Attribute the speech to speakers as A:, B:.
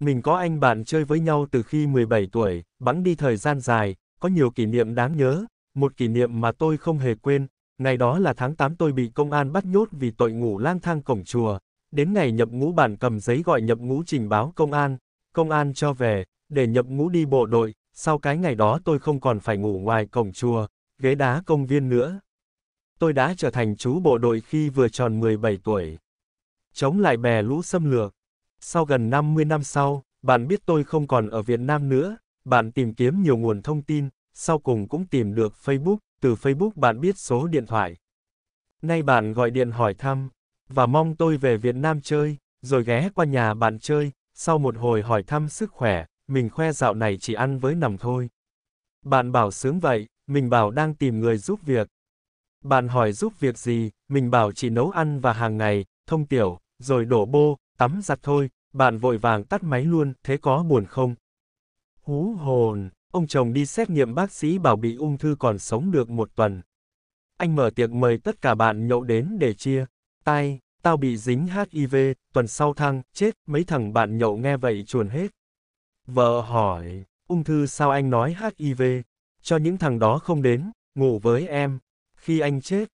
A: Mình có anh bạn chơi với nhau từ khi 17 tuổi, bắn đi thời gian dài, có nhiều kỷ niệm đáng nhớ, một kỷ niệm mà tôi không hề quên, ngày đó là tháng 8 tôi bị công an bắt nhốt vì tội ngủ lang thang cổng chùa, đến ngày nhập ngũ bạn cầm giấy gọi nhập ngũ trình báo công an, công an cho về, để nhập ngũ đi bộ đội, sau cái ngày đó tôi không còn phải ngủ ngoài cổng chùa, ghế đá công viên nữa. Tôi đã trở thành chú bộ đội khi vừa tròn 17 tuổi. Chống lại bè lũ xâm lược. Sau gần 50 năm sau, bạn biết tôi không còn ở Việt Nam nữa, bạn tìm kiếm nhiều nguồn thông tin, sau cùng cũng tìm được Facebook, từ Facebook bạn biết số điện thoại. Nay bạn gọi điện hỏi thăm, và mong tôi về Việt Nam chơi, rồi ghé qua nhà bạn chơi, sau một hồi hỏi thăm sức khỏe, mình khoe dạo này chỉ ăn với nằm thôi. Bạn bảo sướng vậy, mình bảo đang tìm người giúp việc. Bạn hỏi giúp việc gì, mình bảo chỉ nấu ăn và hàng ngày, thông tiểu, rồi đổ bô, tắm giặt thôi, bạn vội vàng tắt máy luôn, thế có buồn không? Hú hồn, ông chồng đi xét nghiệm bác sĩ bảo bị ung thư còn sống được một tuần. Anh mở tiệc mời tất cả bạn nhậu đến để chia. Tay, tao bị dính HIV, tuần sau thăng, chết, mấy thằng bạn nhậu nghe vậy chuồn hết. Vợ hỏi, ung thư sao anh nói HIV? Cho những thằng đó không đến, ngủ với em. Khi anh chết,